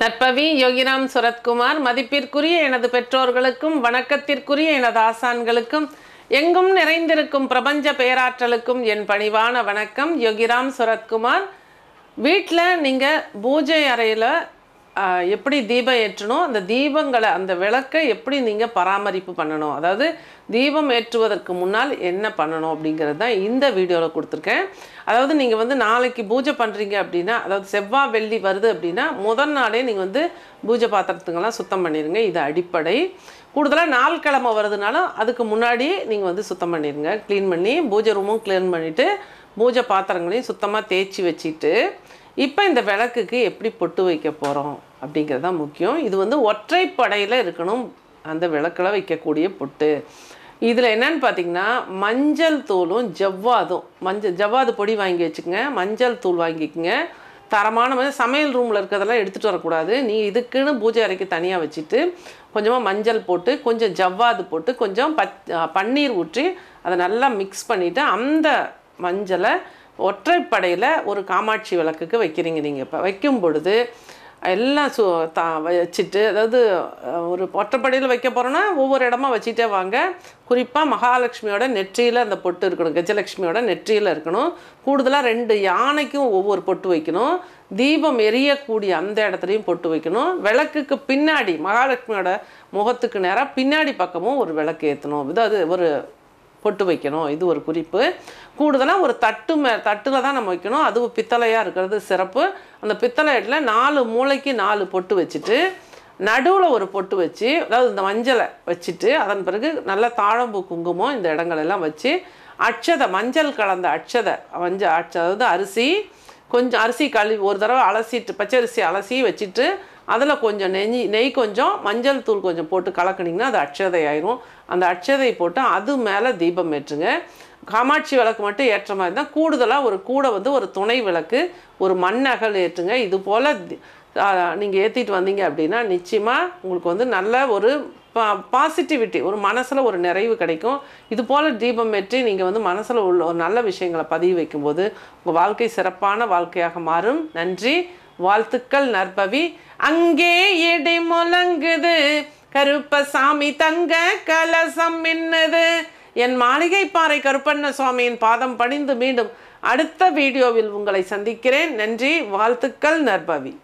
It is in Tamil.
நற்பவி யோகிராம் சுரத்குமார் மதிப்பிற்குரிய எனது பெற்றோர்களுக்கும் வணக்கத்திற்குரிய எனது ஆசான்களுக்கும் எங்கும் நிறைந்திருக்கும் பிரபஞ்ச பேராற்றலுக்கும் என் பணிவான வணக்கம் யோகிராம் சுரத்குமார் வீட்டில் நீங்கள் பூஜை அறையில் எப்படி தீபம் ஏற்றணும் அந்த தீபங்களை அந்த விளக்கை எப்படி நீங்கள் பராமரிப்பு பண்ணணும் அதாவது தீபம் ஏற்றுவதற்கு முன்னால் என்ன பண்ணணும் அப்படிங்கிறது தான் இந்த வீடியோவில் கொடுத்துருக்கேன் அதாவது நீங்கள் வந்து நாளைக்கு பூஜை பண்ணுறீங்க அப்படின்னா அதாவது செவ்வாய் வெள்ளி வருது அப்படின்னா முதல் நாளே நீங்கள் வந்து பூஜை பாத்திரத்துங்கெல்லாம் சுத்தம் பண்ணிடுங்க இது அடிப்படை கூடுதலாக நாள் கிழமை வருதுனாலும் அதுக்கு முன்னாடி நீங்கள் வந்து சுத்தம் பண்ணிடுங்க க்ளீன் பண்ணி பூஜை ரூமும் க்ளீன் பண்ணிவிட்டு பூஜை பாத்திரங்களையும் சுத்தமாக தேய்ச்சி வச்சுட்டு இப்போ இந்த விளக்குக்கு எப்படி பொட்டு வைக்க போகிறோம் அப்படிங்கிறது தான் முக்கியம் இது வந்து ஒற்றைப்படையில் இருக்கணும் அந்த விளக்கில் வைக்கக்கூடிய பொட்டு இதில் என்னென்னு பார்த்தீங்கன்னா மஞ்சள் தூளும் ஜவ்வாதும் மஞ்சள் ஜவ்வாது பொடி வாங்கி வச்சுக்கோங்க மஞ்சள் தூள் வாங்கிக்கோங்க தரமான சமையல் ரூமில் இருக்கிறதெல்லாம் எடுத்துகிட்டு வரக்கூடாது நீ இதுக்குன்னு பூஜை அறைக்கு தனியாக வச்சுட்டு கொஞ்சமாக மஞ்சள் போட்டு கொஞ்சம் ஜவ்வாது போட்டு கொஞ்சம் பன்னீர் ஊற்றி அதை நல்லா மிக்ஸ் பண்ணிவிட்டு அந்த மஞ்சளை ஒற்றைப்படையில் ஒரு காமாட்சி விளக்குக்கு வைக்கிறீங்க நீங்கள் இப்போ வைக்கும் பொழுது எல்லாம் சு தா வச்சுட்டு அதாவது ஒரு ஒற்றைப்படையில் வைக்க போகிறோன்னா ஒவ்வொரு இடமா வச்சுட்டே வாங்க குறிப்பாக மகாலட்சுமியோட நெற்றியில் அந்த பொட்டு இருக்கணும் கஜலட்சுமியோட நெற்றியில் இருக்கணும் கூடுதலாக ரெண்டு யானைக்கும் ஒவ்வொரு பொட்டு வைக்கணும் தீபம் எரியக்கூடிய அந்த இடத்துலையும் பொட்டு வைக்கணும் விளக்குக்கு பின்னாடி மகாலட்சுமியோட முகத்துக்கு நேராக பின்னாடி பக்கமும் ஒரு விளக்கு ஏற்றணும் அதாவது ஒரு பொட்டு வைக்கணும் இது ஒரு குறிப்பு கூடுதலாக ஒரு தட்டு மே தட்டில் தான் நம்ம வைக்கணும் அதுவும் பித்தளையாக இருக்கிறது சிறப்பு அந்த பித்தளையில நாலு மூளைக்கு நாலு பொட்டு வச்சுட்டு நடுவில் ஒரு பொட்டு வச்சு அதாவது இந்த மஞ்சளை வச்சுட்டு அதன் பிறகு நல்ல தாழம்பூ குங்குமம் இந்த இடங்களெல்லாம் வச்சு அட்சதை மஞ்சள் கலந்த அட்சதை மஞ்சள் அட்ச அதாவது அரிசி கொஞ்சம் அரிசி கழுவி ஒரு தடவை அலசிட்டு பச்சரிசி அலசி வச்சுட்டு அதில் கொஞ்சம் நெய் நெய் கொஞ்சம் மஞ்சள் தூள் கொஞ்சம் போட்டு கலக்குனிங்கன்னா அது அட்சதை ஆயிரும் அந்த அட்சதை போட்டு அது மேலே தீபம் ஏற்றுங்க காமாட்சி விளக்கு மட்டும் ஏற்ற மாதிரி தான் கூடுதலாக ஒரு கூடை வந்து ஒரு துணை விளக்கு ஒரு மண்ணகல் ஏற்றுங்க இது போல் நீங்கள் ஏற்றிட்டு வந்தீங்க அப்படின்னா நிச்சயமாக உங்களுக்கு வந்து நல்ல ஒரு பாசிட்டிவிட்டி ஒரு மனசில் ஒரு நிறைவு கிடைக்கும் இது போல் தீபம் ஏற்றி நீங்கள் வந்து மனசில் உள்ள ஒரு நல்ல விஷயங்களை பதிவு வைக்கும்போது உங்கள் வாழ்க்கை சிறப்பான வாழ்க்கையாக மாறும் நன்றி வாழ்த்துக்கள் நற்பவி அங்கே எடை முழங்குது கருப்பசாமி தங்க கலசம் மின்னது என் மாளிகை பாறை கருப்பண்ண சுவாமியின் பாதம் பணிந்து மீண்டும் அடுத்த வீடியோவில் உங்களை சந்திக்கிறேன் நன்றி வாழ்த்துக்கள் நற்பவி